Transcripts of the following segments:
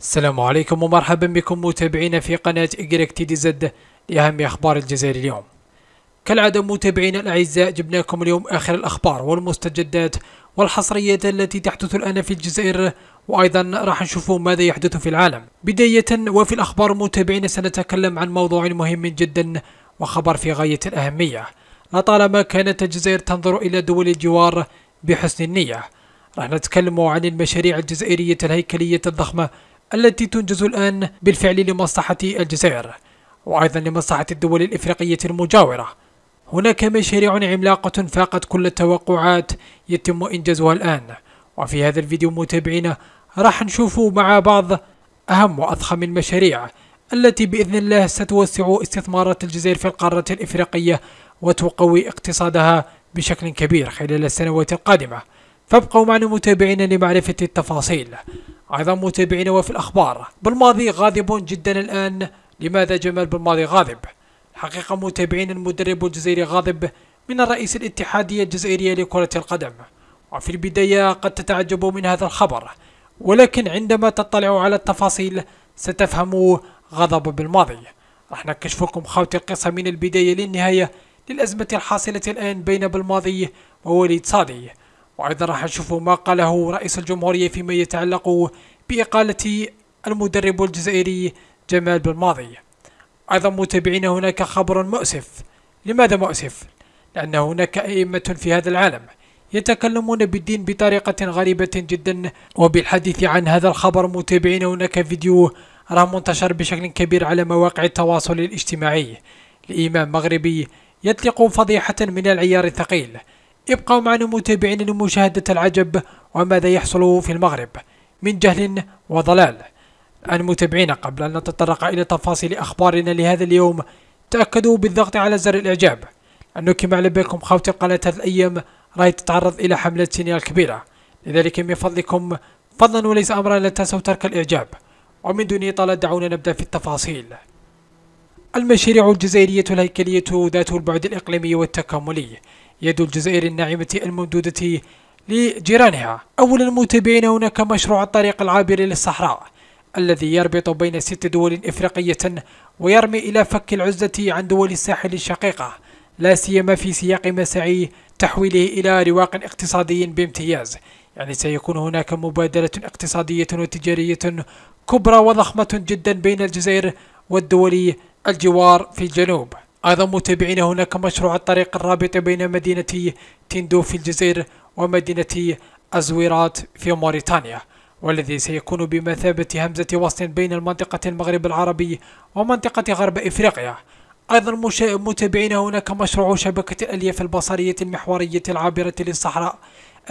السلام عليكم ومرحبا بكم متابعينا في قناة إجريك تي دي زد لأهم أخبار الجزائر اليوم كالعادة متابعينا الأعزاء جبناكم اليوم آخر الأخبار والمستجدات والحصريات التي تحدث الآن في الجزائر وأيضا راح نشوفوا ماذا يحدث في العالم بداية وفي الأخبار متابعينا سنتكلم عن موضوع مهم جدا وخبر في غاية الأهمية لطالما كانت الجزائر تنظر إلى دول الجوار بحسن النية راح نتكلم عن المشاريع الجزائرية الهيكلية الضخمة التي تنجز الآن بالفعل لمصلحة الجزائر وأيضا لمصلحة الدول الإفريقية المجاورة هناك مشاريع عملاقة فاقت كل التوقعات يتم إنجازها الآن وفي هذا الفيديو متابعينا راح نشوف مع بعض أهم وأضخم المشاريع التي بإذن الله ستوسع استثمارات الجزائر في القارة الإفريقية وتقوي اقتصادها بشكل كبير خلال السنوات القادمة فابقوا معنا متابعينا لمعرفة التفاصيل أيضا متابعينا وفي الأخبار بالماضي غاضب جدا الآن لماذا جمال بالماضي غاضب؟ حقيقة متابعين المدرب الجزائري غاضب من الرئيس الاتحادية الجزائرية لكرة القدم وفي البداية قد تتعجب من هذا الخبر ولكن عندما تطلعوا على التفاصيل ستفهم غضب بالماضي راح نكشف لكم خاوتي القصة من البداية للنهاية للأزمة الحاصلة الآن بين بالماضي ووليد صادي وأيضا راح نشوف ما قاله رئيس الجمهورية فيما يتعلق بإقالة المدرب الجزائري جمال بالماضي أيضا متابعين هناك خبر مؤسف لماذا مؤسف؟ لأن هناك أئمة في هذا العالم يتكلمون بالدين بطريقة غريبة جدا وبالحديث عن هذا الخبر متابعين هناك فيديو راه منتشر بشكل كبير على مواقع التواصل الاجتماعي لإمام مغربي يطلق فضيحة من العيار الثقيل ابقوا معنا متابعين لمشاهدة العجب وماذا يحصل في المغرب من جهل وضلال الآن متابعينا قبل أن نتطرق إلى تفاصيل أخبارنا لهذا اليوم تأكدوا بالضغط على زر الإعجاب أنه كما على بالكم خوتي القناة هذه الأيام راهي تتعرض إلى حملة سينيال كبيرة لذلك من فضلكم فضلا وليس أمرا لا تنسوا ترك الإعجاب ومن دون إطالة دعونا نبدأ في التفاصيل المشاريع الجزائرية الهيكلية ذات البعد الإقليمي والتكاملي يد الجزائر الناعمة الممدودة لجيرانها أولا متابعين هناك مشروع الطريق العابر للصحراء الذي يربط بين ست دول إفريقية ويرمي إلى فك العزلة عن دول الساحل الشقيقة لا سيما في سياق مساعي تحويله إلى رواق اقتصادي بامتياز يعني سيكون هناك مبادرة اقتصادية وتجارية كبرى وضخمة جدا بين الجزائر والدول الجوار في الجنوب أيضا متابعينا هناك مشروع الطريق الرابط بين مدينة تندو في الجزائر ومدينة أزويرات في موريتانيا والذي سيكون بمثابة همزة وصل بين المنطقة المغرب العربي ومنطقة غرب إفريقيا أيضا متابعينا هناك مشروع شبكة الألياف البصرية المحورية العابرة للصحراء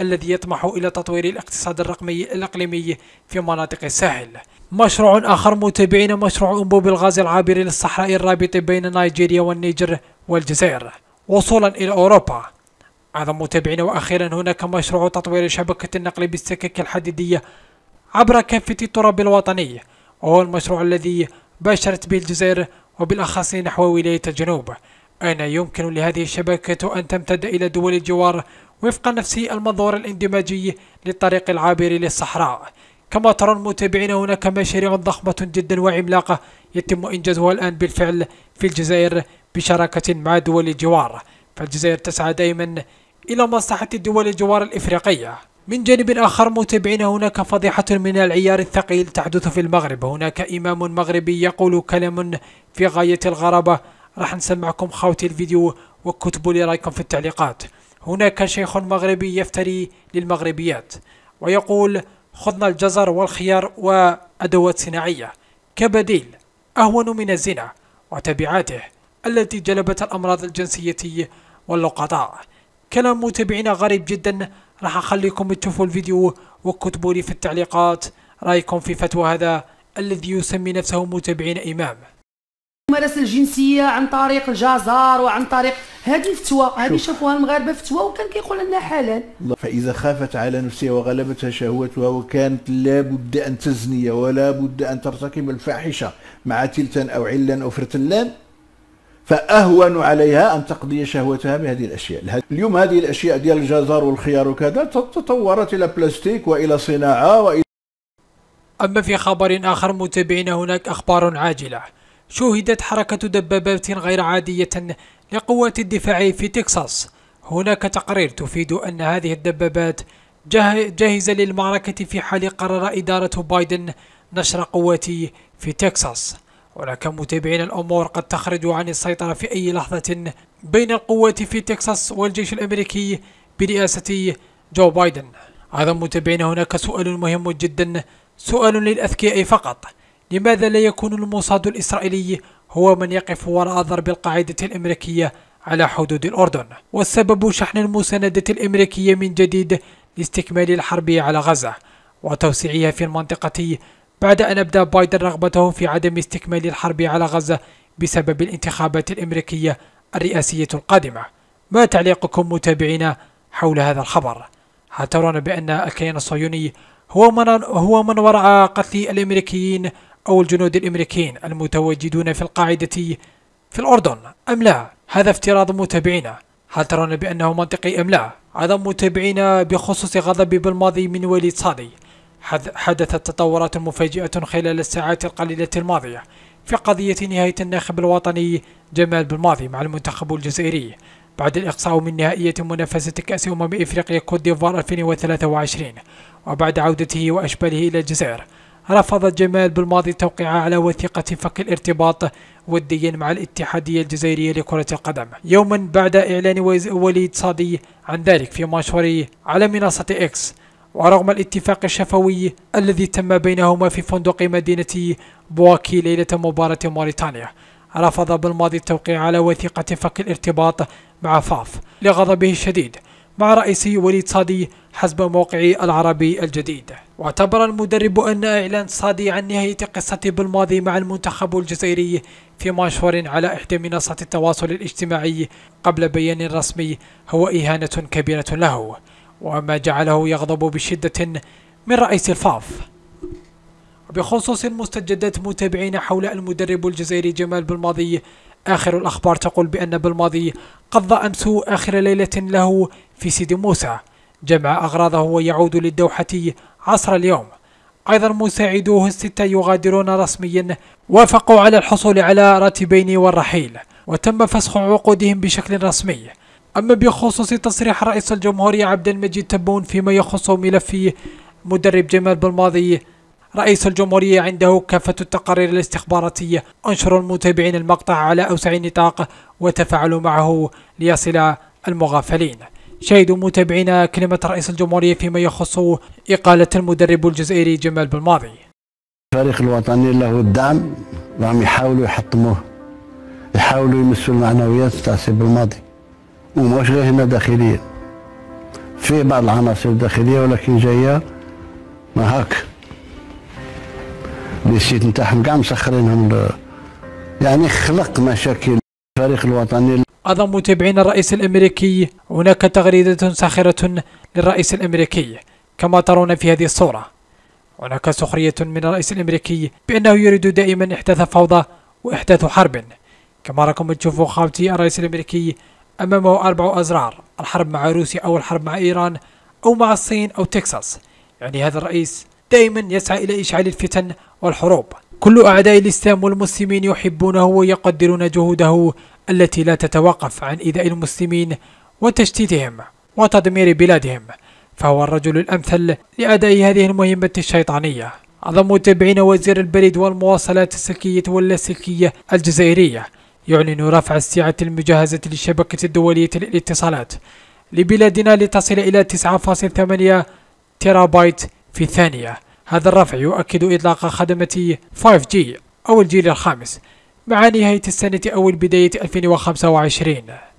الذي يطمح إلى تطوير الاقتصاد الرقمي الإقليمي في مناطق الساحل مشروع آخر متابعين مشروع أنبوب الغاز العابر للصحراء الرابط بين نيجيريا والنيجر والجزائر وصولا إلى أوروبا أعظم متابعين وأخيرا هناك مشروع تطوير شبكة النقل بالسكك الحديدية عبر كافة التراب الوطني وهو المشروع الذي باشرت به الجزائر وبالأخص نحو ولاية الجنوب أين يمكن لهذه الشبكة أن تمتد إلى دول الجوار وفق نفس المنظور الاندماجي للطريق العابر للصحراء كما ترى المتابعين هناك مشاريع ضخمة جدا وعملاقة يتم إنجازها الآن بالفعل في الجزائر بشراكة مع دول الجوار فالجزائر تسعى دائما إلى مصلحة دول الجوار الإفريقية من جانب آخر متابعين هناك فضيحة من العيار الثقيل تحدث في المغرب هناك إمام مغربي يقول كلام في غاية الغرابة راح نسمعكم خاوتي الفيديو وكتبوا لي رايكم في التعليقات هناك شيخ مغربي يفتري للمغربيات ويقول خضنا الجزر والخيار وأدوات صناعية كبديل أهون من الزنا وتبعاته التي جلبت الأمراض الجنسية واللقطاء كلام متابعينا غريب جدا راح أخليكم تشوفوا الفيديو وكتبوا لي في التعليقات رأيكم في فتوى هذا الذي يسمي نفسه متابعين إمام الممارسه الجنسيه عن طريق الجزر وعن طريق هذه الفتوى هذه شافوها المغاربه فتوى وكان كيقول انها حلال فاذا خافت على نفسها وغلبتها شهوتها وكانت لا بد ان تزني ولا بد ان ترتكب الفاحشه مع تلتا او علا او فرتلان فاهون عليها ان تقضي شهوتها بهذه الاشياء اليوم هذه الاشياء ديال الجزر والخيار وكذا تطورت الى بلاستيك والى صناعه والى اما في خبر اخر متابعينا هناك اخبار عاجله شوهدت حركة دبابات غير عادية لقوات الدفاع في تكساس هناك تقارير تفيد أن هذه الدبابات جاهزة للمعركة في حال قرر إدارة بايدن نشر قوات في تكساس ولكن متابعين الأمور قد تخرج عن السيطرة في أي لحظة بين القوات في تكساس والجيش الأمريكي برئاسة جو بايدن أيضا متابعين هناك سؤال مهم جدا سؤال للأذكياء فقط لماذا لا يكون الموساد الإسرائيلي هو من يقف وراء ضرب القاعدة الأمريكية على حدود الأردن والسبب شحن المساندة الأمريكية من جديد لاستكمال الحرب على غزة وتوسيعها في المنطقة بعد أن أبدأ بايدن رغبته في عدم استكمال الحرب على غزة بسبب الانتخابات الأمريكية الرئاسية القادمة ما تعليقكم متابعينا حول هذا الخبر؟ هل ترون بأن الكيان الصهيوني هو من, هو من وراء قتل الأمريكيين أو الجنود الأمريكيين المتواجدون في القاعدة في الأردن أم لا؟ هذا افتراض متابعينا هل ترون بأنه منطقي أم لا؟ عدم متابعينا بخصوص غضب بالماضي من وليد صادي حدثت تطورات مفاجئة خلال الساعات القليلة الماضية في قضية نهاية الناخب الوطني جمال بالماضي مع المنتخب الجزائري بعد الإقصاء من نهائية منافسة كأس أمم إفريقيا كوت ديفوار 2023 وبعد عودته وأشباله إلى الجزائر رفض جمال بالماضي توقيع على وثيقة فك الارتباط وديا مع الاتحادية الجزائرية لكرة القدم يوما بعد إعلان وليد صادي عن ذلك في منشوره على منصة إكس ورغم الاتفاق الشفوي الذي تم بينهما في فندق مدينة بواكي ليلة مباراة موريتانيا رفض بالماضي التوقيع على وثيقة فك الارتباط مع فاف لغضبه الشديد مع رئيس وليد صادي حسب موقع العربي الجديد واعتبر المدرب أن إعلان صادي عن نهاية قصته بالماضي مع المنتخب الجزائري في مشهور على إحدى منصات التواصل الاجتماعي قبل بيان رسمي هو إهانة كبيرة له وما جعله يغضب بشدة من رئيس الفاف بخصوص المستجدات متابعين حول المدرب الجزائري جمال بالماضي آخر الأخبار تقول بأن بالماضي قضى أمس آخر ليلة له في سيدي موسى جمع أغراضه ويعود للدوحة عصر اليوم أيضا مساعدوه الستة يغادرون رسميا وافقوا على الحصول على راتبين والرحيل وتم فسخ عقودهم بشكل رسمي أما بخصوص تصريح رئيس الجمهورية عبد المجيد تبون فيما يخص ملف مدرب جمال بالماضي رئيس الجمهورية عنده كافة التقارير الاستخباراتية أنشر المتابعين المقطع على أوسع نطاق وتفاعلوا معه ليصل المغافلين شهدوا متابعينا كلمة رئيس الجمهورية فيما يخص إقالة المدرب الجزائري جمال بالماضي الفريق الوطني له الدعم راهم يحاولوا يحطموه يحاولوا يمسوا المعنويات تاع سي بالماضي وماهوش غير هنا داخليا في بعض العناصر الداخلية ولكن جاية ما هاك لي سيت نتاعهم كاع مسخرينهم يعني خلق مشاكل التاريخ الوطني أعظم متابعين الرئيس الأمريكي هناك تغريدة ساخرة للرئيس الأمريكي كما ترون في هذه الصورة هناك سخرية من الرئيس الأمريكي بأنه يريد دائما إحداث فوضى وإحداث حرب كما راكم تشوفوا خاوتي الرئيس الأمريكي أمامه أربع أزرار الحرب مع روسيا أو الحرب مع إيران أو مع الصين أو تكساس يعني هذا الرئيس دائما يسعى إلى إشعال الفتن والحروب كل أعداء الإسلام والمسلمين يحبونه ويقدرون جهوده التي لا تتوقف عن إيذاء المسلمين وتشتيتهم وتدمير بلادهم فهو الرجل الأمثل لأداء هذه المهمة الشيطانية أعظم متابعين وزير البريد والمواصلات السلكية واللاسلكية الجزائرية يعلن رفع السعة المجهزة للشبكة الدولية للاتصالات لبلادنا لتصل إلى 9.8 تيرابايت في الثانية هذا الرفع يؤكد إطلاق خدمة 5G أو الجيل الخامس مع نهاية السنة أو بداية 2025